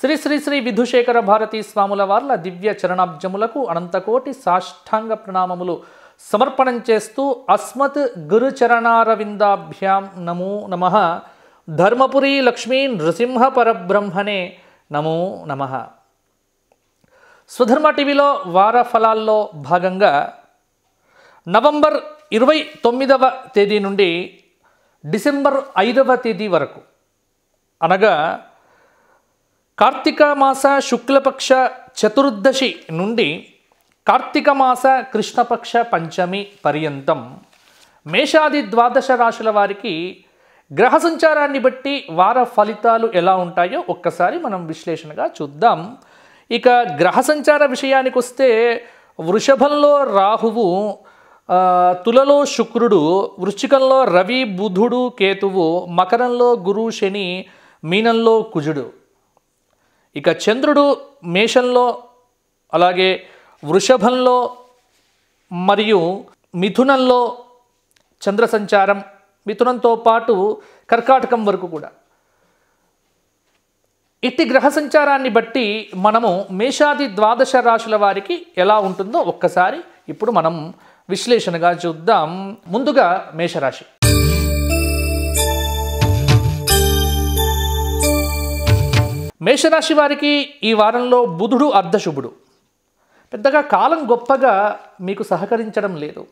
శ్రీ శ్రీ శ్రీ విధుశేఖర భారతీ స్వాముల వార్ల దివ్య చరణాబ్జములకు అనంతకోటి సాష్టాంగ ప్రణామములు సమర్పణం చేస్తూ అస్మత్ గురుచరణారవిందాభ్యాం నమో నమ ధర్మపురి లక్ష్మీ నృసింహ పరబ్రహ్మణే నమో నమ స్వధర్మ టీవీలో వార ఫలాల్లో భాగంగా నవంబర్ ఇరవై తొమ్మిదవ తేదీ నుండి డిసెంబర్ ఐదవ తేదీ వరకు అనగా కార్తీక మాస శుక్లపక్ష చతుర్దశి నుండి కార్తీక మాస కృష్ణపక్ష పంచమి పర్యంతం మేషాది ద్వాదశ రాశుల వారికి గ్రహ సంచారాన్ని బట్టి వార ఫలితాలు ఎలా ఉంటాయో ఒక్కసారి మనం విశ్లేషణగా చూద్దాం ఇక గ్రహ సంచార విషయానికి వస్తే వృషభంలో రాహువు తులలో శుక్రుడు వృశ్చికంలో రవి బుధుడు కేతువు మకరంలో గురు శని మీనంలో కుజుడు ఇక చంద్రుడు మేషంలో అలాగే వృషభంలో మరియు మిథునంలో చంద్ర సంచారం మిథునంతో పాటు కర్కాటకం వరకు కూడా ఇట్టి గ్రహ సంచారాన్ని బట్టి మనము మేషాది ద్వాదశ రాశుల వారికి ఎలా ఉంటుందో ఒక్కసారి ఇప్పుడు మనం విశ్లేషణగా చూద్దాం ముందుగా మేషరాశి మేషరాశి వారికి ఈ వారంలో బుధుడు అర్ధశుభుడు పెద్దగా కాలం గొప్పగా మీకు సహకరించడం లేదు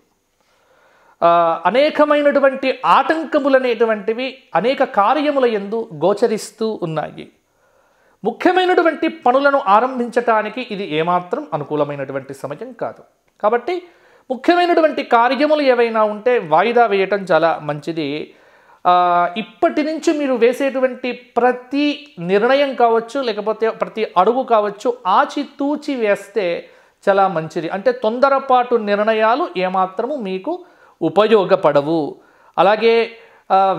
అనేకమైనటువంటి ఆటంకములనేటువంటివి అనేక కార్యముల ఎందు గోచరిస్తూ ఉన్నాయి ముఖ్యమైనటువంటి పనులను ఆరంభించటానికి ఇది ఏమాత్రం అనుకూలమైనటువంటి సమయం కాదు కాబట్టి ముఖ్యమైనటువంటి కార్యములు ఏవైనా ఉంటే వాయిదా వేయటం చాలా మంచిది ఇప్పటి నుంచి మీరు వేసేటువంటి ప్రతి నిర్ణయం కావచ్చు లేకపోతే ప్రతి అడుగు కావచ్చు ఆచితూచి వేస్తే చాలా మంచిది అంటే తొందరపాటు నిర్ణయాలు ఏమాత్రము మీకు ఉపయోగపడవు అలాగే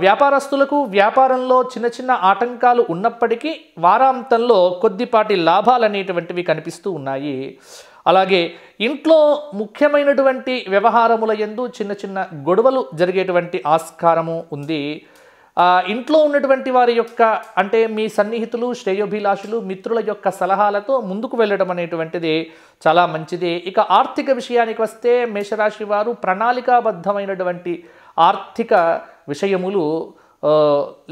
వ్యాపారస్తులకు వ్యాపారంలో చిన్న చిన్న ఆటంకాలు ఉన్నప్పటికీ వారాంతంలో కొద్దిపాటి లాభాలు అనేటువంటివి కనిపిస్తూ ఉన్నాయి అలాగే ఇంట్లో ముఖ్యమైనటువంటి వ్యవహారముల ఎందు చిన్న చిన్న గొడవలు జరిగేటువంటి ఆస్కారము ఉంది ఇంట్లో ఉన్నటువంటి వారి యొక్క అంటే మీ సన్నిహితులు శ్రేయోభిలాషులు మిత్రుల యొక్క సలహాలతో ముందుకు వెళ్ళడం అనేటువంటిది చాలా మంచిది ఇక ఆర్థిక విషయానికి వస్తే మేషరాశి వారు ప్రణాళికాబద్ధమైనటువంటి ఆర్థిక విషయములు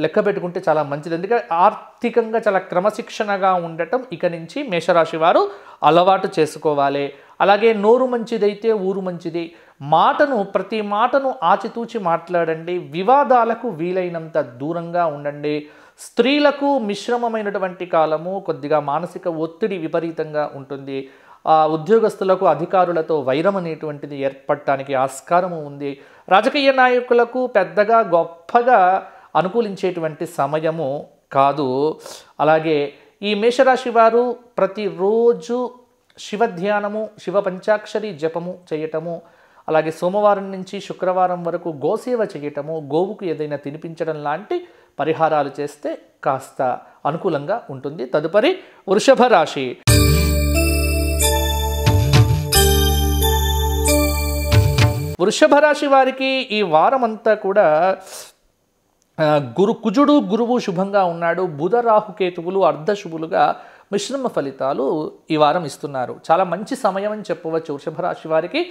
లెక్క పెట్టుకుంటే చాలా మంచిది ఎందుకంటే ఆర్థికంగా చాలా క్రమశిక్షణగా ఉండటం ఇక నుంచి మేషరాశి వారు అలవాటు చేసుకోవాలి అలాగే నోరు మంచిదైతే ఊరు మంచిది మాటను ప్రతి మాటను ఆచితూచి మాట్లాడండి వివాదాలకు వీలైనంత దూరంగా ఉండండి స్త్రీలకు మిశ్రమమైనటువంటి కాలము కొద్దిగా మానసిక ఒత్తిడి విపరీతంగా ఉంటుంది ఉద్యోగస్తులకు అధికారులతో వైరం అనేటువంటిది ఏర్పడటానికి ఆస్కారము ఉంది రాజకీయ నాయకులకు పెద్దగా గొప్పగా అనుకూలించేటువంటి సమయము కాదు అలాగే ఈ మేషరాశి వారు ప్రతిరోజు శివధ్యానము శివ పంచాక్షరి జపము చేయటము అలాగే సోమవారం నుంచి శుక్రవారం వరకు గోసేవ చేయటము గోవుకు ఏదైనా తినిపించడం లాంటి పరిహారాలు చేస్తే కాస్త అనుకూలంగా ఉంటుంది తదుపరి వృషభ రాశి వృషభ రాశి వారికి ఈ వారమంతా కూడా గురు కుజుడు గురువు శుభంగా ఉన్నాడు బుధ రాహుకేతువులు అర్ధశుభులుగా మిశ్రమ ఫలితాలు ఈ వారం ఇస్తున్నారు చాలా మంచి సమయం అని చెప్పవచ్చు వృషభ రాశి వారికి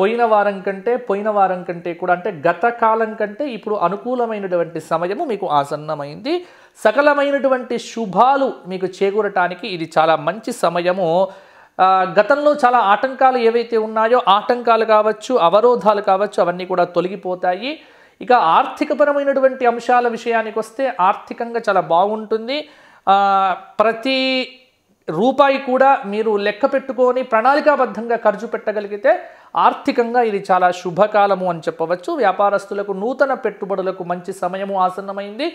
పోయిన వారం కంటే పోయిన వారం కంటే కూడా అంటే గత కాలం కంటే ఇప్పుడు అనుకూలమైనటువంటి సమయము మీకు ఆసన్నమైంది సకలమైనటువంటి శుభాలు మీకు చేకూరటానికి ఇది చాలా మంచి సమయము గతంలో చాలా ఆటంకాలు ఏవైతే ఉన్నాయో ఆటంకాలు కావచ్చు అవరోధాలు కావచ్చు అవన్నీ కూడా తొలగిపోతాయి ఇక ఆర్థికపరమైనటువంటి అంశాల విషయానికి వస్తే ఆర్థికంగా చాలా బాగుంటుంది ప్రతి రూపాయి కూడా మీరు లెక్క పెట్టుకొని ప్రణాళికాబద్ధంగా ఖర్చు పెట్టగలిగితే ఆర్థికంగా ఇది చాలా శుభకాలము అని చెప్పవచ్చు వ్యాపారస్తులకు నూతన పెట్టుబడులకు మంచి సమయము ఆసన్నమైంది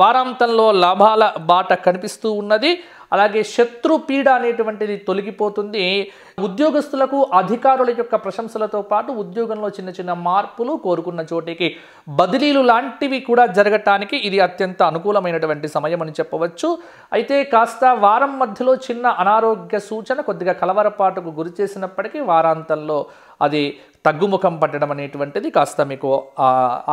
వారాంతంలో లాభాల బాట కనిపిస్తూ ఉన్నది అలాగే శత్రు పీడ అనేటువంటిది తొలగిపోతుంది ఉద్యోగస్తులకు అధికారుల యొక్క ప్రశంసలతో పాటు ఉద్యోగంలో చిన్న చిన్న మార్పులు కోరుకున్న చోటికి బదిలీలు లాంటివి కూడా జరగటానికి ఇది అత్యంత అనుకూలమైనటువంటి సమయం అని చెప్పవచ్చు అయితే కాస్త వారం మధ్యలో చిన్న అనారోగ్య సూచన కొద్దిగా కలవరపాటుకు గురి చేసినప్పటికీ వారాంతంలో అది తగ్గుముఖం పట్టడం అనేటువంటిది కాస్త మీకు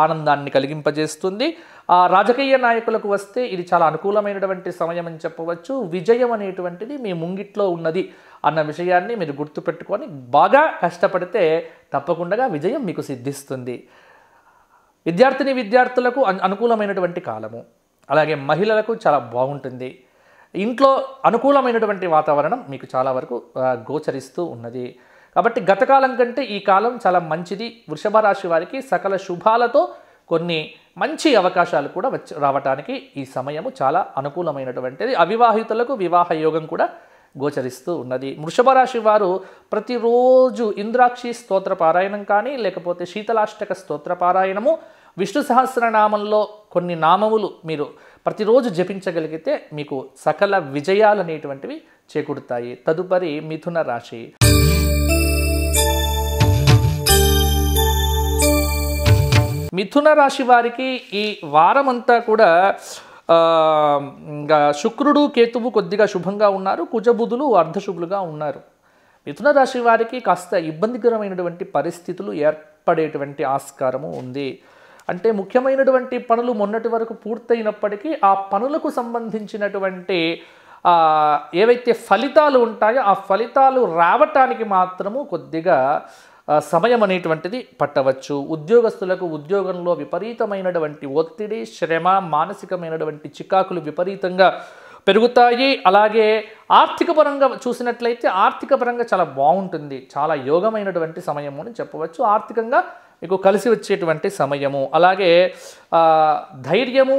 ఆనందాన్ని కలిగింపజేస్తుంది ఆ రాజకీయ నాయకులకు వస్తే ఇది చాలా అనుకూలమైనటువంటి సమయం అని చెప్పవచ్చు విజయం అనేటువంటిది మీ ముంగిట్లో ఉన్నది అన్న విషయాన్ని మీరు గుర్తుపెట్టుకొని బాగా కష్టపడితే తప్పకుండా విజయం మీకు సిద్ధిస్తుంది విద్యార్థిని విద్యార్థులకు అనుకూలమైనటువంటి కాలము అలాగే మహిళలకు చాలా బాగుంటుంది ఇంట్లో అనుకూలమైనటువంటి వాతావరణం మీకు చాలా వరకు గోచరిస్తూ ఉన్నది కాబట్టి గతకాలం కంటే ఈ కాలం చాలా మంచిది వృషభ రాశి వారికి సకల శుభాలతో కొన్ని మంచి అవకాశాలు కూడా వచ్చి రావటానికి ఈ సమయము చాలా అనుకూలమైనటువంటిది అవివాహితులకు వివాహ యోగం కూడా గోచరిస్తూ ఉన్నది వృషభ రాశి వారు ప్రతిరోజు ఇంద్రాక్షి స్తోత్ర పారాయణం కానీ లేకపోతే శీతలాష్టక స్తోత్ర పారాయణము విష్ణు సహస్రనామంలో కొన్ని నామములు మీరు ప్రతిరోజు జపించగలిగితే మీకు సకల విజయాలు అనేటువంటివి చేకూరుతాయి తదుపరి మిథున రాశి మిథున రాశి వారికి ఈ వారమంతా కూడా ఇంకా శుక్రుడు కేతువు కొద్దిగా శుభంగా ఉన్నారు కుజబుధులు అర్ధశుభులుగా ఉన్నారు మిథున రాశి వారికి కాస్త ఇబ్బందికరమైనటువంటి పరిస్థితులు ఏర్పడేటువంటి ఆస్కారము ఉంది అంటే ముఖ్యమైనటువంటి పనులు మొన్నటి వరకు పూర్తయినప్పటికీ ఆ పనులకు సంబంధించినటువంటి ఏవైతే ఫలితాలు ఉంటాయో ఆ ఫలితాలు రావటానికి మాత్రము కొద్దిగా సమయం అనేటువంటిది పట్టవచ్చు ఉద్యోగస్తులకు ఉద్యోగంలో విపరీతమైనటువంటి ఒత్తిడి శ్రమ మానసికమైనటువంటి చికాకులు విపరీతంగా పెరుగుతాయి అలాగే ఆర్థిక పరంగా చూసినట్లయితే ఆర్థిక పరంగా చాలా బాగుంటుంది చాలా యోగమైనటువంటి సమయము అని చెప్పవచ్చు ఆర్థికంగా మీకు కలిసి వచ్చేటువంటి సమయము అలాగే ధైర్యము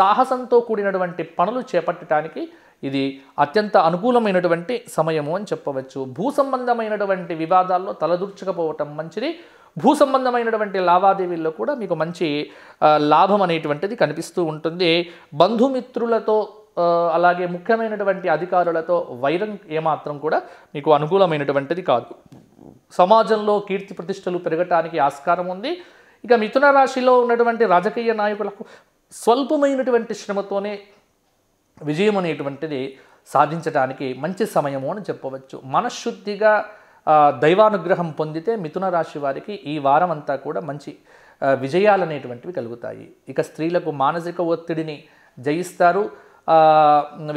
సాహసంతో కూడినటువంటి పనులు చేపట్టడానికి ఇది అత్యంత అనుకూలమైనటువంటి సమయము అని చెప్పవచ్చు భూ సంబంధమైనటువంటి వివాదాల్లో తలదూర్చకపోవటం మంచిది భూ సంబంధమైనటువంటి లావాదేవీల్లో కూడా మీకు మంచి లాభం అనేటువంటిది కనిపిస్తూ ఉంటుంది బంధుమిత్రులతో అలాగే ముఖ్యమైనటువంటి అధికారులతో వైరం ఏమాత్రం కూడా మీకు అనుకూలమైనటువంటిది కాదు సమాజంలో కీర్తి ప్రతిష్టలు పెరగటానికి ఆస్కారం ఉంది ఇక మిథున రాశిలో ఉన్నటువంటి రాజకీయ నాయకులకు స్వల్పమైనటువంటి శ్రమతోనే విజయం అనేటువంటిది సాధించడానికి మంచి సమయము అని చెప్పవచ్చు మనశ్శుద్ధిగా దైవానుగ్రహం పొందితే మిథున రాశి వారికి ఈ వారం అంతా కూడా మంచి విజయాలు అనేటువంటివి కలుగుతాయి ఇక స్త్రీలకు మానసిక ఒత్తిడిని జయిస్తారు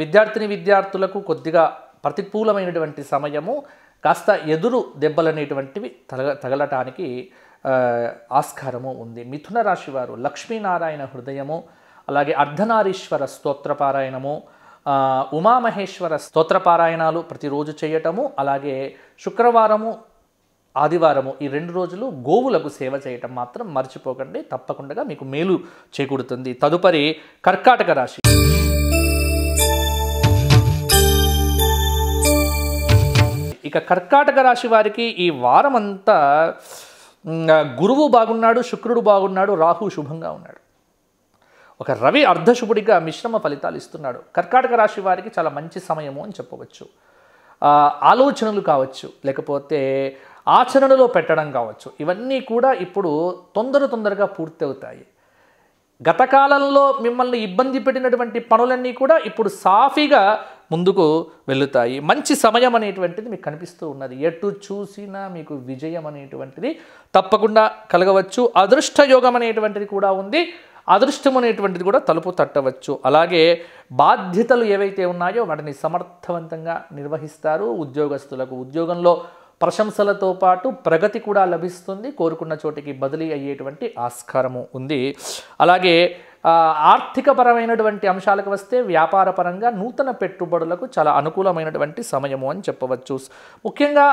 విద్యార్థిని విద్యార్థులకు కొద్దిగా ప్రతికూలమైనటువంటి సమయము కాస్త ఎదురు దెబ్బలు అనేటువంటివి తగలటానికి ఆస్కారము ఉంది మిథున రాశి వారు లక్ష్మీనారాయణ హృదయము అలాగే అర్ధనారీశ్వర స్తోత్రపారాయణము ఉమామహేశ్వర స్తోత్రపారాయణాలు ప్రతిరోజు చేయటము అలాగే శుక్రవారము ఆదివారము ఈ రెండు రోజులు గోవులకు సేవ చేయటం మాత్రం మర్చిపోకండి తప్పకుండా మీకు మేలు చేకూరుతుంది తదుపరి కర్కాటక రాశి ఇక కర్కాటక రాశి వారికి ఈ వారమంతా గురువు బాగున్నాడు శుక్రుడు బాగున్నాడు రాహు శుభంగా ఉన్నాడు ఒక రవి అర్ధశుభుడిగా మిశ్రమ ఫలితాలు ఇస్తున్నాడు కర్కాటక రాశి వారికి చాలా మంచి సమయము అని చెప్పవచ్చు ఆలోచనలు కావచ్చు లేకపోతే ఆచరణలో పెట్టడం కావచ్చు ఇవన్నీ కూడా ఇప్పుడు తొందర తొందరగా పూర్తవుతాయి గత కాలంలో మిమ్మల్ని ఇబ్బంది పెట్టినటువంటి పనులన్నీ కూడా ఇప్పుడు సాఫీగా ముందుకు వెళుతాయి మంచి సమయం అనేటువంటిది మీకు కనిపిస్తూ ఉన్నది ఎటు చూసినా మీకు విజయం అనేటువంటిది తప్పకుండా కలగవచ్చు అదృష్ట యోగం అనేటువంటిది కూడా ఉంది అదృష్టం అనేటువంటిది కూడా తలుపు తట్టవచ్చు అలాగే బాధ్యతలు ఏవైతే ఉన్నాయో వాటిని సమర్థవంతంగా నిర్వహిస్తారు ఉద్యోగస్తులకు ఉద్యోగంలో ప్రశంసలతో పాటు ప్రగతి కూడా లభిస్తుంది కోరుకున్న చోటికి బదిలీ అయ్యేటువంటి ఆస్కారము ఉంది అలాగే ఆర్థికపరమైనటువంటి అంశాలకు వస్తే వ్యాపారపరంగా నూతన పెట్టుబడులకు చాలా అనుకూలమైనటువంటి సమయము అని చెప్పవచ్చు ముఖ్యంగా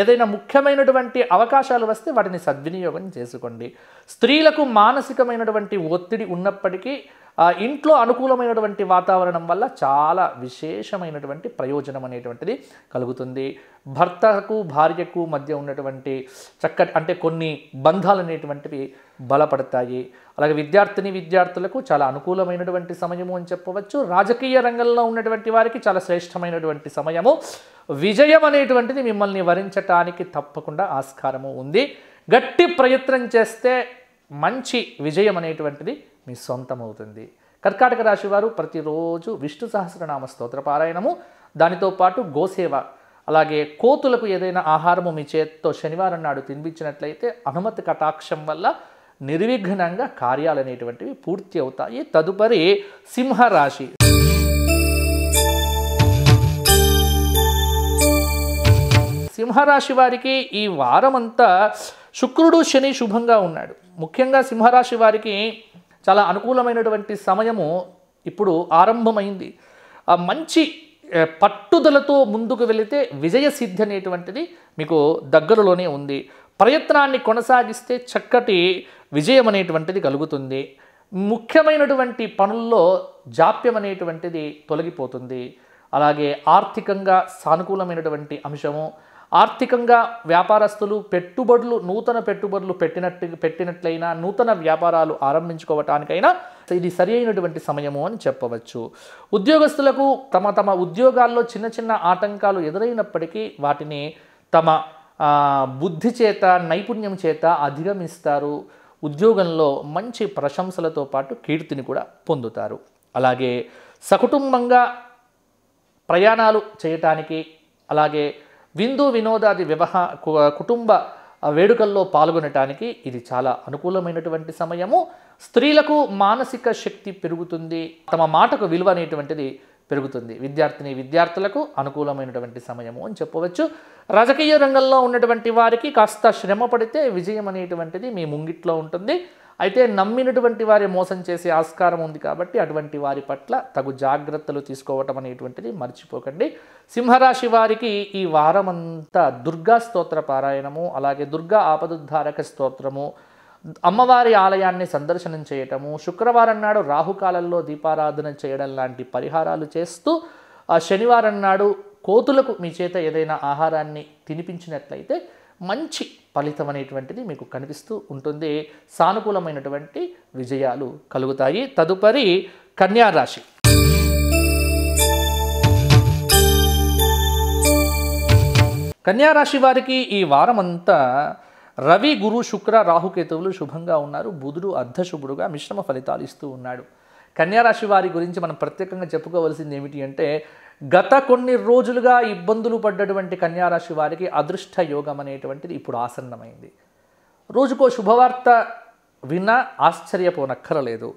ఏదైనా ముఖ్యమైనటువంటి అవకాశాలు వస్తే వాటిని సద్వినియోగం చేసుకోండి స్త్రీలకు మానసికమైనటువంటి ఒత్తిడి ఉన్నప్పటికీ ఇంట్లో అనుకూలమైనటువంటి వాతావరణం వల్ల చాలా విశేషమైనటువంటి ప్రయోజనం అనేటువంటిది కలుగుతుంది భర్తకు భార్యకు మధ్య ఉన్నటువంటి చక్కటి అంటే కొన్ని బంధాలు అనేటువంటివి బలపడతాయి అలాగే విద్యార్థిని విద్యార్థులకు చాలా అనుకూలమైనటువంటి సమయము అని చెప్పవచ్చు రాజకీయ రంగంలో ఉన్నటువంటి వారికి చాలా శ్రేష్టమైనటువంటి సమయము విజయం అనేటువంటిది మిమ్మల్ని వరించటానికి తప్పకుండా ఆస్కారము ఉంది గట్టి ప్రయత్నం చేస్తే మంచి విజయం అనేటువంటిది మీ సొంతమవుతుంది కర్కాటక రాశి వారు ప్రతిరోజు విష్ణు సహస్రనామ స్తోత్ర పారాయణము దానితో పాటు గోసేవ అలాగే కోతులకు ఏదైనా ఆహారము మీ చేత్తో శనివారం నాడు తినిపించినట్లయితే అనుమతి కటాక్షం వల్ల నిర్విఘ్నంగా కార్యాలు అనేటువంటివి పూర్తి అవుతాయి తదుపరి సింహరాశి సింహరాశి వారికి ఈ వారమంతా శుక్రుడు శని శుభంగా ఉన్నాడు ముఖ్యంగా సింహరాశి వారికి చాలా అనుకూలమైనటువంటి సమయము ఇప్పుడు ఆరంభమైంది మంచి పట్టుదలతో ముందుకు వెళితే విజయ సిద్ధి అనేటువంటిది మీకు దగ్గరలోనే ఉంది ప్రయత్నాన్ని కొనసాగిస్తే చక్కటి విజయం అనేటువంటిది కలుగుతుంది ముఖ్యమైనటువంటి పనుల్లో జాప్యం అనేటువంటిది తొలగిపోతుంది అలాగే ఆర్థికంగా సానుకూలమైనటువంటి అంశము ఆర్థికంగా వ్యాపారస్తులు పెట్టుబడులు నూతన పెట్టుబడులు పెట్టినట్టు పెట్టినట్లయినా నూతన వ్యాపారాలు ఆరంభించుకోవటానికైనా ఇది సరి అయినటువంటి సమయము అని చెప్పవచ్చు ఉద్యోగస్తులకు తమ తమ ఉద్యోగాల్లో చిన్న చిన్న ఆటంకాలు ఎదురైనప్పటికీ వాటిని తమ బుద్ధి చేత నైపుణ్యం చేత అధిగమిస్తారు ఉద్యోగంలో మంచి ప్రశంసలతో పాటు కీర్తిని కూడా పొందుతారు అలాగే సకుటుంబంగా ప్రయాణాలు చేయటానికి అలాగే విందు వినోదాది వ్యవహా కుటుంబ వేడుకల్లో పాల్గొనటానికి ఇది చాలా అనుకూలమైనటువంటి సమయము స్త్రీలకు మానసిక శక్తి పెరుగుతుంది తమ మాటకు విలువ అనేటువంటిది పెరుగుతుంది విద్యార్థిని విద్యార్థులకు అనుకూలమైనటువంటి సమయము అని చెప్పవచ్చు రాజకీయ రంగంలో ఉన్నటువంటి వారికి కాస్త శ్రమ పడితే విజయం అనేటువంటిది మీ ముంగిట్లో ఉంటుంది అయితే నమ్మినటువంటి వారి మోసం చేసే ఆస్కారం ఉంది కాబట్టి అటువంటి వారి పట్ల తగు జాగ్రత్తలు తీసుకోవటం అనేటువంటిది మర్చిపోకండి సింహరాశి వారికి ఈ వారమంతా దుర్గా స్తోత్ర పారాయణము అలాగే దుర్గా ఆపదుద్ధారక స్తోత్రము అమ్మవారి ఆలయాన్ని సందర్శనం చేయటము శుక్రవారం నాడు రాహుకాలంలో దీపారాధన చేయడం లాంటి పరిహారాలు చేస్తూ శనివారం నాడు కోతులకు మీ చేత ఏదైనా ఆహారాన్ని తినిపించినట్లయితే మంచి ఫలితం అనేటువంటిది మీకు కనిపిస్తూ ఉంటుంది సానుకూలమైనటువంటి విజయాలు కలుగుతాయి తదుపరి కన్యారాశి కన్యారాశి వారికి ఈ వారమంతా రవి గురు శుక్ర రాహుకేతువులు శుభంగా ఉన్నారు బుధుడు అర్ధశుభుడుగా మిశ్రమ ఫలితాలు ఇస్తూ ఉన్నాడు కన్యారాశి వారి గురించి మనం ప్రత్యేకంగా చెప్పుకోవాల్సింది ఏమిటి అంటే గత కొన్ని రోజులుగా ఇబ్బందులు పడ్డటువంటి కన్యారాశి వారికి అదృష్ట యోగం అనేటువంటిది ఇప్పుడు ఆసన్నమైంది రోజుకో శుభవార్త విన ఆశ్చర్యపోనక్కరలేదు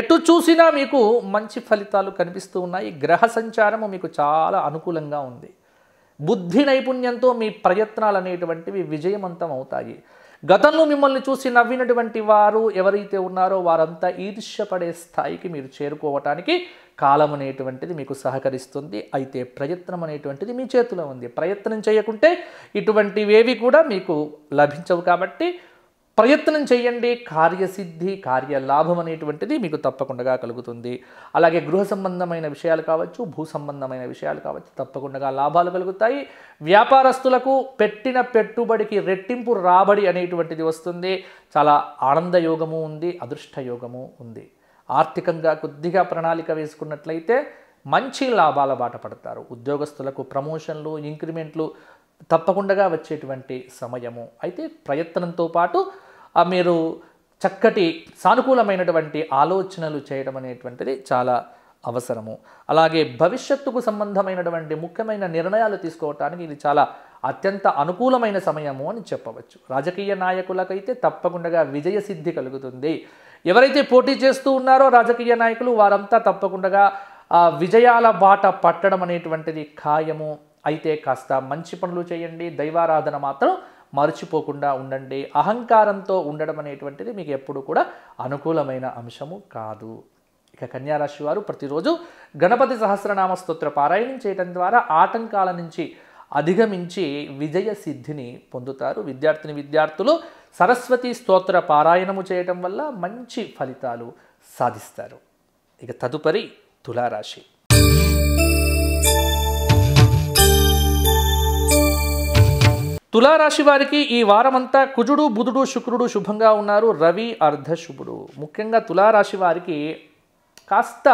ఎటు చూసినా మీకు మంచి ఫలితాలు కనిపిస్తూ ఉన్నాయి గ్రహ సంచారము మీకు చాలా అనుకూలంగా ఉంది బుద్ధి నైపుణ్యంతో మీ ప్రయత్నాలు అనేటువంటివి విజయవంతం అవుతాయి గతంలో మిమ్మల్ని చూసి నవ్వినటువంటి వారు ఎవరైతే ఉన్నారో వారంతా ఈర్ష్యపడే స్థాయికి మీరు చేరుకోవటానికి కాలం అనేటువంటిది మీకు సహకరిస్తుంది అయితే ప్రయత్నం అనేటువంటిది మీ చేతిలో ఉంది ప్రయత్నం చేయకుంటే ఇటువంటివేవి కూడా మీకు లభించవు కాబట్టి ప్రయత్నం చేయండి కార్యసిద్ధి కార్యలాభం అనేటువంటిది మీకు తప్పకుండా కలుగుతుంది అలాగే గృహ సంబంధమైన విషయాలు కావచ్చు భూ సంబంధమైన విషయాలు కావచ్చు తప్పకుండా లాభాలు కలుగుతాయి వ్యాపారస్తులకు పెట్టిన పెట్టుబడికి రెట్టింపు రాబడి అనేటువంటిది వస్తుంది చాలా ఆనందయోగము ఉంది అదృష్ట యోగము ఉంది ఆర్థికంగా కొద్దిగా ప్రణాళిక వేసుకున్నట్లయితే మంచి లాభాల బాట పడతారు ఉద్యోగస్తులకు ప్రమోషన్లు ఇంక్రిమెంట్లు తప్పకుండా వచ్చేటువంటి సమయము అయితే ప్రయత్నంతో పాటు మీరు చక్కటి సానుకూలమైనటువంటి ఆలోచనలు చేయడం అనేటువంటిది చాలా అవసరము అలాగే భవిష్యత్తుకు సంబంధమైనటువంటి ముఖ్యమైన నిర్ణయాలు తీసుకోవటానికి ఇది చాలా అత్యంత అనుకూలమైన సమయము అని చెప్పవచ్చు రాజకీయ నాయకులకైతే తప్పకుండా విజయసిద్ధి కలుగుతుంది ఎవరైతే పోటీ చేస్తూ ఉన్నారో రాజకీయ నాయకులు వారంతా తప్పకుండా విజయాల బాట పట్టడం అనేటువంటిది ఖాయము అయితే కాస్త మంచి పనులు చేయండి దైవారాధన మాత్రం మర్చిపోకుండా ఉండండి అహంకారంతో ఉండడం అనేటువంటిది మీకు ఎప్పుడు కూడా అనుకూలమైన అంశము కాదు ఇక కన్యారాశి వారు ప్రతిరోజు గణపతి సహస్రనామ స్తోత్ర పారాయణం చేయడం ద్వారా ఆటంకాల నుంచి అధిగమించి విజయ సిద్ధిని పొందుతారు విద్యార్థిని విద్యార్థులు సరస్వతి స్తోత్ర పారాయణము చేయటం వల్ల మంచి ఫలితాలు సాధిస్తారు ఇక తదుపరి తులారాశి తులారాశి వారికి ఈ వారమంతా కుజుడు బుధుడు శుక్రుడు శుభంగా ఉన్నారు రవి అర్ధశుభుడు ముఖ్యంగా తులారాశి వారికి కాస్త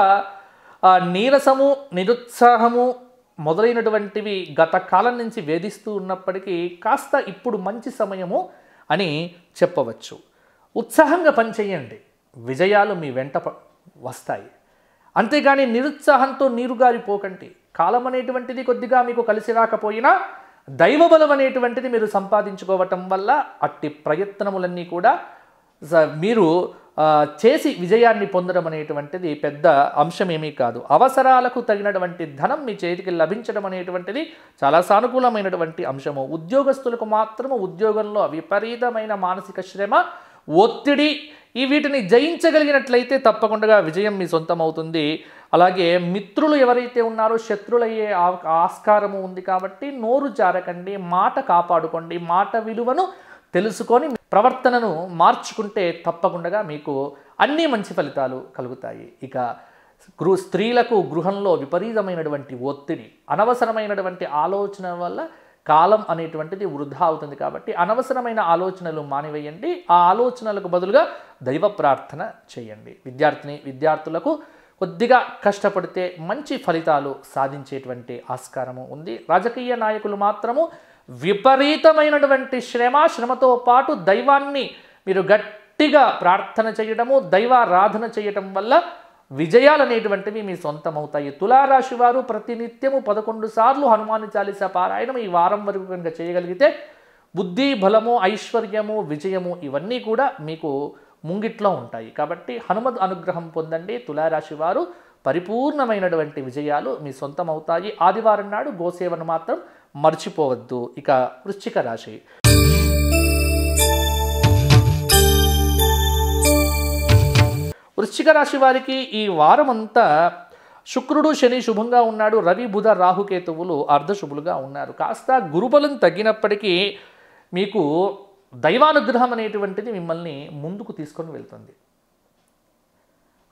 నీరసము నిరుత్సాహము మొదలైనటువంటివి గత కాలం నుంచి వేధిస్తూ ఉన్నప్పటికీ కాస్త ఇప్పుడు మంచి సమయము అని చెప్పవచ్చు ఉత్సాహంగా పనిచేయండి విజయాలు మీ వెంట వస్తాయి అంతేగాని నిరుత్సాహంతో నీరుగారిపోకండి కాలం అనేటువంటిది కొద్దిగా మీకు కలిసి రాకపోయినా దైవబలం అనేటువంటిది మీరు సంపాదించుకోవటం వల్ల అట్టి ప్రయత్నములన్నీ కూడా మీరు చేసి విజయాన్ని పొందడం అనేటువంటిది పెద్ద అంశం ఏమీ కాదు అవసరాలకు తగినటువంటి ధనం మీ చేతికి లభించడం అనేటువంటిది చాలా సానుకూలమైనటువంటి అంశము ఉద్యోగస్తులకు మాత్రము ఉద్యోగంలో విపరీతమైన మానసిక శ్రమ ఒత్తిడి ఈ వీటిని జయించగలిగినట్లయితే తప్పకుండా విజయం మీ సొంతం అవుతుంది అలాగే మిత్రులు ఎవరైతే ఉన్నారో శత్రులయ్యే ఆస్కారము ఉంది కాబట్టి నోరు జారకండి మాట కాపాడుకోండి మాట విలువను తెలుసుకొని ప్రవర్తనను మార్చుకుంటే తప్పకుండా మీకు అన్ని మంచి ఫలితాలు కలుగుతాయి ఇక గృహ స్త్రీలకు గృహంలో విపరీతమైనటువంటి ఒత్తిడి అనవసరమైనటువంటి ఆలోచన వల్ల కాలం అనేటువంటిది వృధా అవుతుంది కాబట్టి అనవసరమైన ఆలోచనలు మానివేయండి ఆ ఆలోచనలకు బదులుగా దైవ ప్రార్థన చేయండి విద్యార్థిని విద్యార్థులకు కొద్దిగా కష్టపడితే మంచి ఫలితాలు సాధించేటువంటి ఆస్కారము ఉంది రాజకీయ నాయకులు మాత్రము విపరీతమైనటువంటి శ్రమ శ్రమతో పాటు దైవాన్ని మీరు గట్టిగా ప్రార్థన చేయడము దైవారాధన చేయటం వల్ల విజయాలు అనేటువంటివి మీ సొంతమవుతాయి తులారాశి వారు ప్రతినిత్యము పదకొండు సార్లు హనుమాన్ చాలీస పారాయణం ఈ వారం వరకు కనుక చేయగలిగితే బుద్ధి బలము ఐశ్వర్యము విజయము ఇవన్నీ కూడా మీకు ముంగిట్లో ఉంటాయి కాబట్టి హనుమద్ అనుగ్రహం పొందండి తులారాశి వారు పరిపూర్ణమైనటువంటి విజయాలు మీ సొంతమవుతాయి ఆదివారం నాడు గోసేవను మాత్రం మర్చిపోవద్దు ఇక వృశ్చిక రాశి వృశ్చిక రాశి వారికి ఈ వారమంతా శుక్రుడు శని శుభంగా ఉన్నాడు రవి బుధ రాహుకేతువులు అర్ధశుభులుగా ఉన్నారు కాస్త గురుబలం తగ్గినప్పటికీ మీకు దైవానుగ్రహం అనేటువంటిది మిమ్మల్ని ముందుకు తీసుకొని వెళ్తుంది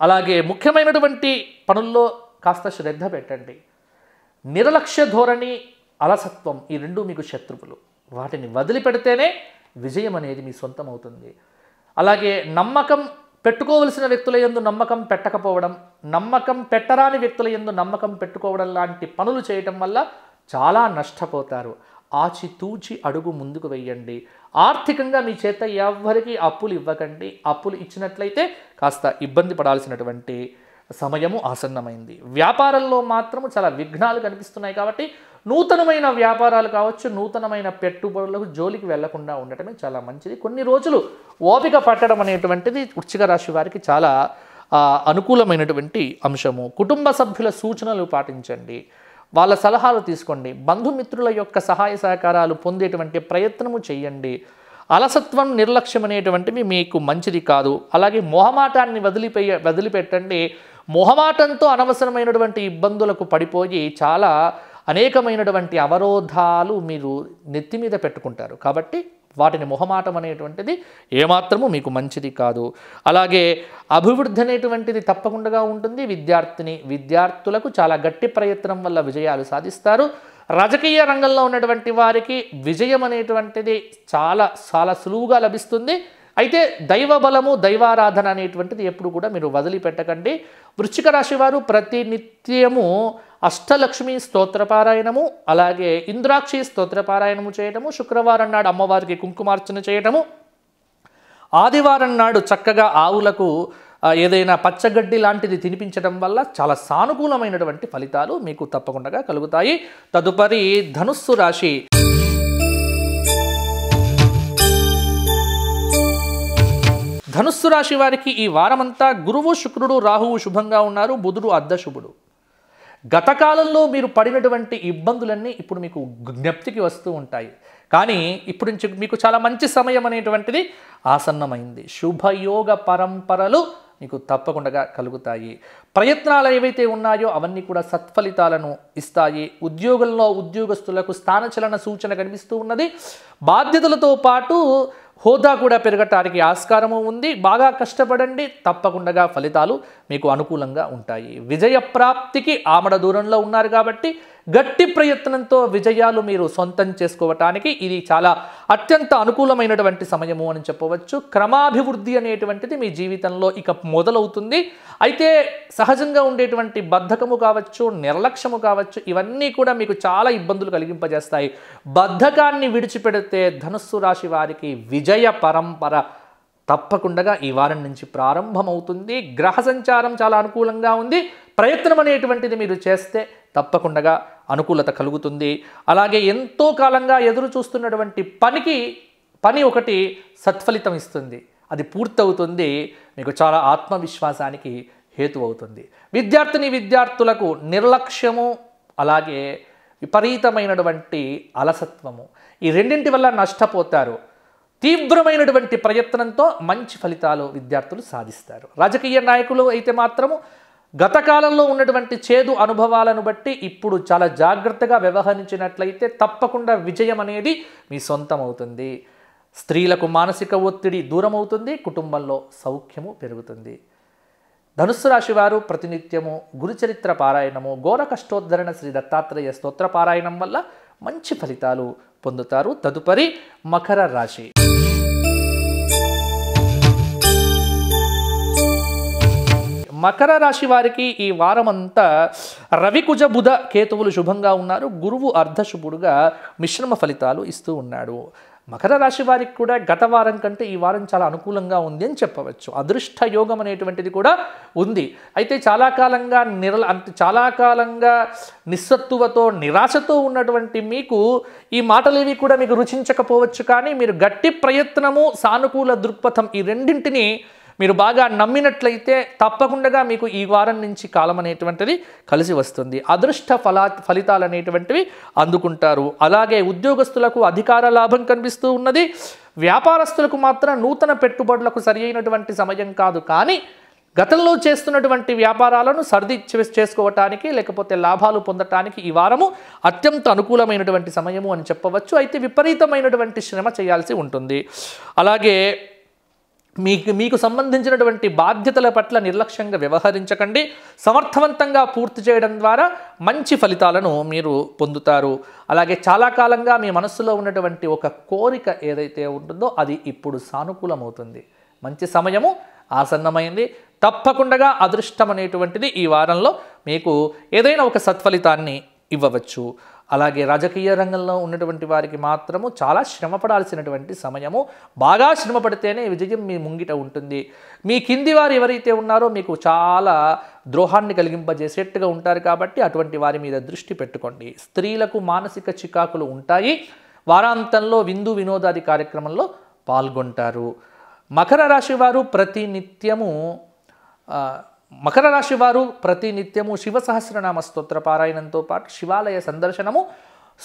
అలాగే ముఖ్యమైనటువంటి పనుల్లో కాస్త శ్రద్ధ పెట్టండి నిర్లక్ష్య ధోరణి అలసత్వం ఈ రెండు మీకు శత్రువులు వాటిని వదిలిపెడితేనే విజయం అనేది మీ సొంతం అవుతుంది అలాగే నమ్మకం పెట్టుకోవలసిన వ్యక్తుల ఎందు నమ్మకం పెట్టకపోవడం నమ్మకం పెట్టరాని వ్యక్తుల ఎందు నమ్మకం పెట్టుకోవడం లాంటి పనులు చేయటం వల్ల చాలా నష్టపోతారు ఆచితూచి అడుగు ముందుకు వెయ్యండి ఆర్థికంగా మీ చేత ఎవ్వరికీ అప్పులు ఇవ్వకండి అప్పులు ఇచ్చినట్లయితే కాస్త ఇబ్బంది పడాల్సినటువంటి సమయము ఆసన్నమైంది వ్యాపారంలో మాత్రము చాలా విఘ్నాలు కనిపిస్తున్నాయి కాబట్టి నూతనమైన వ్యాపారాలు కావచ్చు నూతనమైన పెట్టుబడులకు జోలికి వెళ్లకుండా ఉండటమే చాలా మంచిది కొన్ని రోజులు ఓపిక పట్టడం అనేటువంటిది వృచ్చిక రాశి వారికి చాలా అనుకూలమైనటువంటి అంశము కుటుంబ సభ్యుల సూచనలు పాటించండి వాళ్ళ సలహాలు తీసుకోండి బంధుమిత్రుల యొక్క సహాయ సహకారాలు పొందేటువంటి ప్రయత్నము చేయండి అలసత్వం నిర్లక్ష్యం అనేటువంటివి మీకు మంచిది కాదు అలాగే మొహమాటాన్ని వదిలిపెయ్య వదిలిపెట్టండి మొహమాటంతో అనవసరమైనటువంటి ఇబ్బందులకు పడిపోయి చాలా అనేకమైనటువంటి అవరోధాలు మీరు నెత్తి మీద పెట్టుకుంటారు కాబట్టి వాటిని మొహమాటం అనేటువంటిది ఏమాత్రము మీకు మంచిది కాదు అలాగే అభివృద్ధి అనేటువంటిది తప్పకుండా ఉంటుంది విద్యార్థిని విద్యార్థులకు చాలా గట్టి ప్రయత్నం వల్ల విజయాలు సాధిస్తారు రాజకీయ రంగంలో ఉన్నటువంటి వారికి విజయం అనేటువంటిది చాలా చాలా సులువుగా లభిస్తుంది అయితే దైవ బలము దైవారాధన అనేటువంటిది ఎప్పుడు కూడా మీరు వదిలిపెట్టకండి వృశ్చిక రాశి వారు ప్రతినిత్యము అష్టలక్ష్మి స్తోత్రపారాయణము అలాగే ఇంద్రాక్షి స్తోత్రపారాయణము చేయటము శుక్రవారం నాడు అమ్మవారికి కుంకుమార్చన చేయటము ఆదివారం నాడు చక్కగా ఆవులకు ఏదైనా పచ్చగడ్డి లాంటిది తినిపించడం వల్ల చాలా సానుకూలమైనటువంటి ఫలితాలు మీకు తప్పకుండా కలుగుతాయి తదుపరి ధనుస్సు రాశి ధనుస్సు రాశి వారికి ఈ వారమంతా గురువు శుక్రుడు రాహువు శుభంగా ఉన్నారు బుధుడు అర్ధశుభుడు గత కాలంలో మీరు పడినటువంటి ఇబ్బందులన్నీ ఇప్పుడు మీకు జ్ఞప్తికి వస్తూ ఉంటాయి కానీ ఇప్పుడు నుంచి మీకు చాలా మంచి సమయం అనేటువంటిది ఆసన్నమైంది శుభయోగ పరంపరలు మీకు తప్పకుండా కలుగుతాయి ప్రయత్నాలు ఏవైతే ఉన్నాయో అవన్నీ కూడా సత్ఫలితాలను ఇస్తాయి ఉద్యోగంలో ఉద్యోగస్తులకు స్థానచలన సూచన కనిపిస్తూ ఉన్నది బాధ్యతలతో పాటు హోదా కూడా పెరగటానికి ఆస్కారము ఉంది బాగా కష్టపడండి తప్పకుండా ఫలితాలు మీకు అనుకూలంగా ఉంటాయి విజయ ప్రాప్తికి ఆమడ దూరంలో ఉన్నారు కాబట్టి గట్టి ప్రయత్నంతో విజయాలు మీరు సొంతం చేసుకోవటానికి ఇది చాలా అత్యంత అనుకూలమైనటువంటి సమయము అని చెప్పవచ్చు క్రమాభివృద్ధి అనేటువంటిది మీ జీవితంలో ఇక మొదలవుతుంది అయితే సహజంగా ఉండేటువంటి బద్ధకము కావచ్చు నిర్లక్ష్యము కావచ్చు ఇవన్నీ కూడా మీకు చాలా ఇబ్బందులు కలిగింపజేస్తాయి బద్ధకాన్ని విడిచిపెడితే ధనుస్సు రాశి వారికి విజయ పరంపర తప్పకుండా ఈ వారం నుంచి ప్రారంభమవుతుంది గ్రహ సంచారం చాలా అనుకూలంగా ఉంది ప్రయత్నం అనేటువంటిది మీరు చేస్తే తప్పకుండా అనుకూలత కలుగుతుంది అలాగే ఎంతో కాలంగా ఎదురు చూస్తున్నటువంటి పనికి పని ఒకటి సత్ఫలితం ఇస్తుంది అది పూర్తవుతుంది మీకు చాలా ఆత్మవిశ్వాసానికి హేతు అవుతుంది విద్యార్థిని విద్యార్థులకు నిర్లక్ష్యము అలాగే విపరీతమైనటువంటి అలసత్వము ఈ రెండింటి వల్ల నష్టపోతారు తీవ్రమైనటువంటి ప్రయత్నంతో మంచి ఫలితాలు విద్యార్థులు సాధిస్తారు రాజకీయ నాయకులు అయితే మాత్రము గత కాలంలో ఉన్నటువంటి చేదు అనుభవాలను బట్టి ఇప్పుడు చాలా జాగ్రత్తగా వ్యవహరించినట్లయితే తప్పకుండా విజయం అనేది మీ సొంతం అవుతుంది స్త్రీలకు మానసిక ఒత్తిడి దూరం అవుతుంది కుటుంబంలో సౌఖ్యము పెరుగుతుంది ధనుస్సు రాశి వారు ప్రతినిత్యము గురుచరిత్ర పారాయణము ఘోర కష్టోద్ధరణ శ్రీ దత్తాత్రేయ స్తోత్ర పారాయణం వల్ల మంచి ఫలితాలు పొందుతారు తదుపరి మకర రాశి మకర రాశి వారికి ఈ వారం అంతా రవికుజ బుధ కేతువులు శుభంగా ఉన్నారు గురువు అర్ధశుభుడుగా మిశ్రమ ఫలితాలు ఇస్తూ ఉన్నాడు మకర రాశి వారికి కూడా గత వారం కంటే ఈ వారం చాలా అనుకూలంగా ఉంది అని చెప్పవచ్చు అదృష్ట యోగం అనేటువంటిది కూడా ఉంది అయితే చాలా కాలంగా నిరల చాలా కాలంగా నిస్సత్తువతో నిరాశతో ఉన్నటువంటి మీకు ఈ ఇవి కూడా మీకు రుచించకపోవచ్చు కానీ మీరు గట్టి ప్రయత్నము సానుకూల దృక్పథం ఈ రెండింటిని మీరు బాగా నమ్మినట్లయితే తప్పకుండా మీకు ఈ వారం నుంచి కాలం అనేటువంటిది కలిసి వస్తుంది అదృష్ట ఫలా ఫలితాలు అనేటువంటివి అందుకుంటారు అలాగే ఉద్యోగస్తులకు అధికార లాభం కనిపిస్తూ ఉన్నది వ్యాపారస్తులకు మాత్రం నూతన పెట్టుబడులకు సరి అయినటువంటి సమయం కాదు కానీ గతంలో చేస్తున్నటువంటి వ్యాపారాలను సర్ది చేసుకోవటానికి లేకపోతే లాభాలు పొందటానికి ఈ వారము అత్యంత అనుకూలమైనటువంటి సమయము అని చెప్పవచ్చు అయితే విపరీతమైనటువంటి శ్రమ చేయాల్సి ఉంటుంది అలాగే మీకు మీకు సంబంధించినటువంటి బాధ్యతల పట్ల నిర్లక్ష్యంగా వ్యవహరించకండి సమర్థవంతంగా పూర్తి చేయడం ద్వారా మంచి ఫలితాలను మీరు పొందుతారు అలాగే చాలా కాలంగా మీ మనస్సులో ఉన్నటువంటి ఒక కోరిక ఏదైతే ఉంటుందో అది ఇప్పుడు సానుకూలమవుతుంది మంచి సమయము ఆసన్నమైంది తప్పకుండా అదృష్టం అనేటువంటిది ఈ వారంలో మీకు ఏదైనా ఒక సత్ఫలితాన్ని ఇవ్వవచ్చు అలాగే రాజకీయ రంగంలో ఉన్నటువంటి వారికి మాత్రము చాలా శ్రమపడాల్సినటువంటి సమయము బాగా శ్రమ పడితేనే విజయం మీ ముంగిట ఉంటుంది మీ కింది వారు ఎవరైతే ఉన్నారో మీకు చాలా ద్రోహాన్ని కలిగింపజేసేట్టుగా ఉంటారు కాబట్టి అటువంటి వారి మీద దృష్టి పెట్టుకోండి స్త్రీలకు మానసిక చికాకులు ఉంటాయి వారాంతంలో విందు వినోదాది కార్యక్రమంలో పాల్గొంటారు మకర రాశి వారు ప్రతినిత్యము మకర రాశి వారు ప్రతినిత్యము శివ సహస్రనామ స్తోత్ర పారాయణంతో పాటు శివాలయ సందర్శనము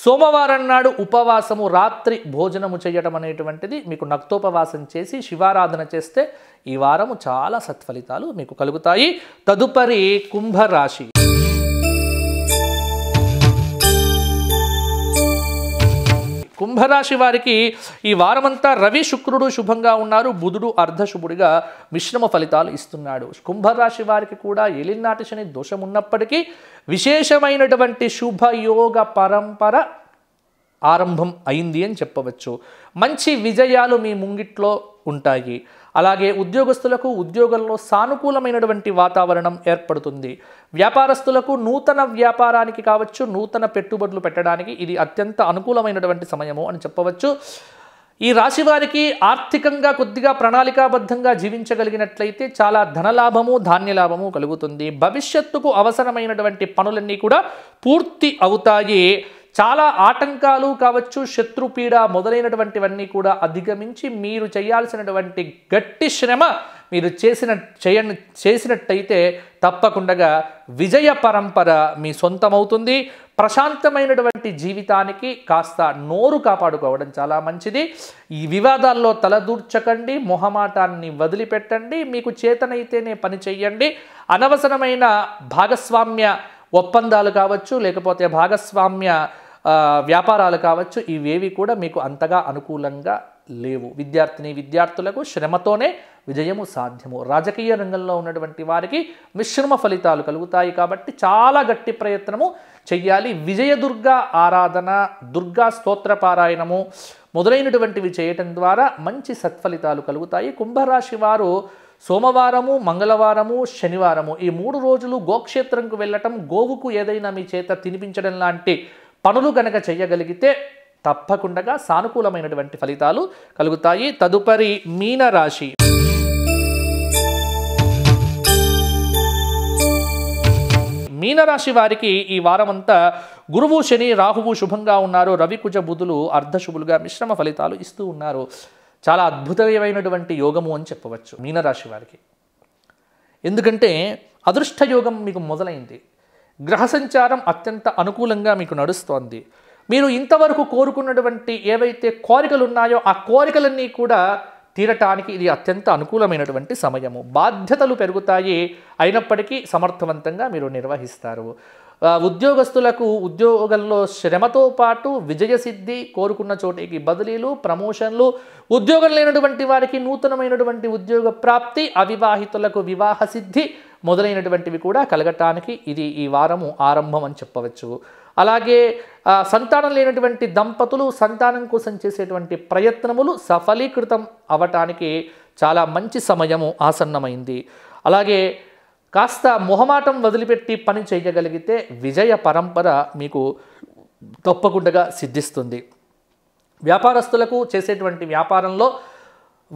సోమవారం నాడు ఉపవాసము రాత్రి భోజనము చేయటం అనేటువంటిది మీకు నక్తోపవాసం చేసి శివారాధన చేస్తే ఈ వారము చాలా సత్ఫలితాలు మీకు కలుగుతాయి తదుపరి కుంభరాశి కుంభరాశి వారికి ఈ వారమంతా రవి శుక్రుడు శుభంగా ఉన్నారు బుధుడు అర్ధశుభుడిగా మిశ్రమ ఫలితాలు ఇస్తున్నాడు కుంభరాశి వారికి కూడా ఎలినాటి శని దోషం ఉన్నప్పటికీ విశేషమైనటువంటి శుభయోగ పరంపర ఆరంభం అయింది అని చెప్పవచ్చు మంచి విజయాలు మీ ముంగిట్లో ఉంటాయి అలాగే ఉద్యోగస్తులకు ఉద్యోగంలో సానుకూలమైనటువంటి వాతావరణం ఏర్పడుతుంది వ్యాపారస్తులకు నూతన వ్యాపారానికి కావచ్చు నూతన పెట్టుబడులు పెట్టడానికి ఇది అత్యంత అనుకూలమైనటువంటి సమయము అని చెప్పవచ్చు ఈ రాశి వారికి ఆర్థికంగా కొద్దిగా ప్రణాళికాబద్ధంగా జీవించగలిగినట్లయితే చాలా ధనలాభము ధాన్యలాభము కలుగుతుంది భవిష్యత్తుకు అవసరమైనటువంటి పనులన్నీ కూడా పూర్తి అవుతాయి చాలా ఆటంకాలు కావచ్చు శత్రుపీడ మొదలైనటువంటివన్నీ కూడా అధిగమించి మీరు చేయాల్సినటువంటి గట్టి శ్రమ మీరు చేసిన చేయ చేసినట్టయితే తప్పకుండా విజయ పరంపర మీ సొంతమవుతుంది ప్రశాంతమైనటువంటి జీవితానికి కాస్త నోరు కాపాడుకోవడం చాలా మంచిది ఈ వివాదాల్లో తలదూర్చకండి మొహమాటాన్ని వదిలిపెట్టండి మీకు చేతనైతేనే పని చెయ్యండి అనవసరమైన భాగస్వామ్య ఒప్పందాలు కావచ్చు లేకపోతే భాగస్వామ్య వ్యాపారాలు కావచ్చు ఇవేవి కూడా మీకు అంతగా అనుకూలంగా లేవు విద్యార్థిని విద్యార్థులకు శ్రమతోనే విజయము సాధ్యము రాజకీయ రంగంలో ఉన్నటువంటి వారికి మిశ్రమ ఫలితాలు కలుగుతాయి కాబట్టి చాలా గట్టి ప్రయత్నము చెయ్యాలి విజయదుర్గ ఆరాధన దుర్గా పారాయణము మొదలైనటువంటివి చేయటం ద్వారా మంచి సత్ఫలితాలు కలుగుతాయి కుంభరాశి వారు సోమవారము మంగళవారము శనివారము ఈ మూడు రోజులు గోక్షేత్రంకు వెళ్ళటం గోవుకు ఏదైనా మీ చేత తినిపించడం లాంటి పనులు గనక చేయగలిగితే తప్పకుండా సానుకూలమైనటువంటి ఫలితాలు కలుగుతాయి తదుపరి మీనరాశి మీనరాశి వారికి ఈ వారమంతా గురువు శని రాహువు శుభంగా ఉన్నారు రవి కుజ బుధులు అర్ధశుభులుగా మిశ్రమ ఫలితాలు ఇస్తూ ఉన్నారు చాలా అద్భుతమైనటువంటి యోగము అని చెప్పవచ్చు మీనరాశి వారికి ఎందుకంటే అదృష్ట యోగం మీకు మొదలైంది గ్రహ సంచారం అత్యంత అనుకూలంగా మీకు నడుస్తోంది మీరు ఇంతవరకు కోరుకున్నటువంటి ఏవైతే కోరికలు ఉన్నాయో ఆ కోరికలన్నీ కూడా తీరటానికి ఇది అత్యంత అనుకూలమైనటువంటి సమయము బాధ్యతలు పెరుగుతాయి అయినప్పటికీ సమర్థవంతంగా మీరు నిర్వహిస్తారు ఉద్యోగస్తులకు ఉద్యోగంలో శ్రమతో పాటు విజయసిద్ధి కోరుకున్న చోటికి బదిలీలు ప్రమోషన్లు ఉద్యోగం లేనటువంటి వారికి నూతనమైనటువంటి ఉద్యోగ ప్రాప్తి అవివాహితులకు వివాహ సిద్ధి మొదలైనటువంటివి కూడా కలగటానికి ఇది ఈ వారము ఆరంభం అని చెప్పవచ్చు అలాగే సంతానం లేనటువంటి దంపతులు సంతానం కోసం చేసేటువంటి ప్రయత్నములు సఫలీకృతం అవటానికి చాలా మంచి సమయము ఆసన్నమైంది అలాగే కాస్త మొహమాటం వదిలిపెట్టి పని చేయగలిగితే విజయ పరంపర మీకు తప్పకుండా సిద్ధిస్తుంది వ్యాపారస్తులకు చేసేటువంటి వ్యాపారంలో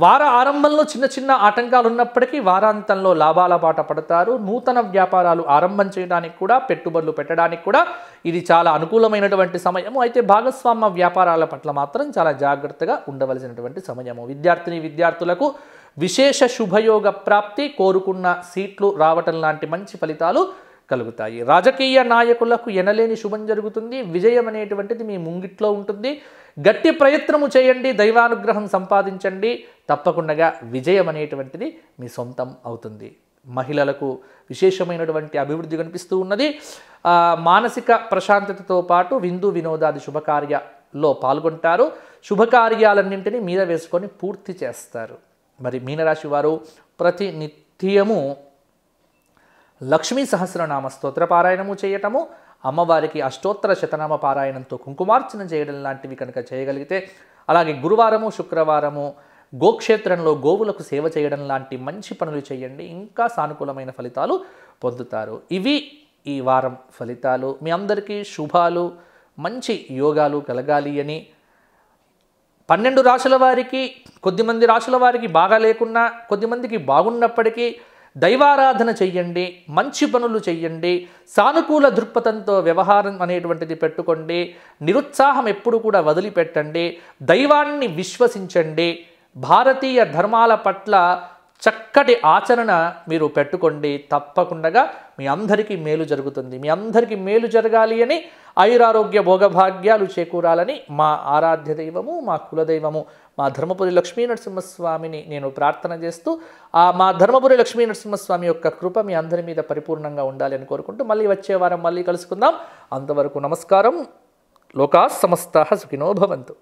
వార ఆరంభంలో చిన్న చిన్న ఆటంకాలు ఉన్నప్పటికీ వారాంతంలో లాభాల బాట పడతారు నూతన వ్యాపారాలు ఆరంభం చేయడానికి కూడా పెట్టుబడులు పెట్టడానికి కూడా ఇది చాలా అనుకూలమైనటువంటి సమయము అయితే భాగస్వామ్య వ్యాపారాల పట్ల మాత్రం చాలా జాగ్రత్తగా ఉండవలసినటువంటి సమయము విద్యార్థిని విద్యార్థులకు విశేష శుభయోగ ప్రాప్తి కోరుకున్న సీట్లు రావటం లాంటి మంచి ఫలితాలు కలుగుతాయి రాజకీయ నాయకులకు ఎనలేని శుభం జరుగుతుంది విజయం అనేటువంటిది మీ ముంగిట్లో ఉంటుంది గట్టి ప్రయత్నము చేయండి దైవానుగ్రహం సంపాదించండి తప్పకుండా విజయం అనేటువంటిది మీ సొంతం అవుతుంది మహిళలకు విశేషమైనటువంటి అభివృద్ధి కనిపిస్తూ ఉన్నది మానసిక ప్రశాంతతతో పాటు విందు వినోదాది శుభకార్యలో పాల్గొంటారు శుభకార్యాలన్నింటినీ మీద వేసుకొని పూర్తి చేస్తారు మరి మీనరాశి వారు ప్రతి నిత్యము లక్ష్మీ సహస్రనామ స్తోత్ర పారాయణము చేయటము అమ్మవారికి అష్టోత్తర శతనామ పారాయణంతో కుంకుమార్చన చేయడం లాంటివి కనుక చేయగలిగితే అలాగే గురువారము శుక్రవారము గోక్షేత్రంలో గోవులకు సేవ చేయడం లాంటి మంచి పనులు చేయండి ఇంకా సానుకూలమైన ఫలితాలు పొందుతారు ఇవి ఈ వారం ఫలితాలు మీ అందరికీ శుభాలు మంచి యోగాలు కలగాలి అని పన్నెండు రాశుల వారికి కొద్దిమంది రాశుల వారికి బాగా లేకున్నా కొద్దిమందికి బాగున్నప్పటికీ దైవారాధన చెయ్యండి మంచి పనులు చెయ్యండి సానుకూల దృక్పథంతో వ్యవహారం అనేటువంటిది పెట్టుకోండి నిరుత్సాహం ఎప్పుడు కూడా వదిలిపెట్టండి దైవాన్ని విశ్వసించండి భారతీయ ధర్మాల పట్ల చక్కటి ఆచరణ మీరు పెట్టుకోండి తప్పకుండా మీ అందరికీ మేలు జరుగుతుంది మీ అందరికీ మేలు జరగాలి అని ఆయురారోగ్య భోగభాగ్యాలు చేకూరాలని మా ఆరాధ్య దైవము మా కులదైవము మా ధర్మపురి లక్ష్మీ నరసింహస్వామిని నేను ప్రార్థన చేస్తూ ఆ మా ధర్మపురి లక్ష్మీ నరసింహస్వామి యొక్క కృప మీ అందరి మీద పరిపూర్ణంగా ఉండాలని కోరుకుంటూ మళ్ళీ వచ్చే వారం మళ్ళీ కలుసుకుందాం అంతవరకు నమస్కారం లోకా సమస్త సుఖినో భవంతు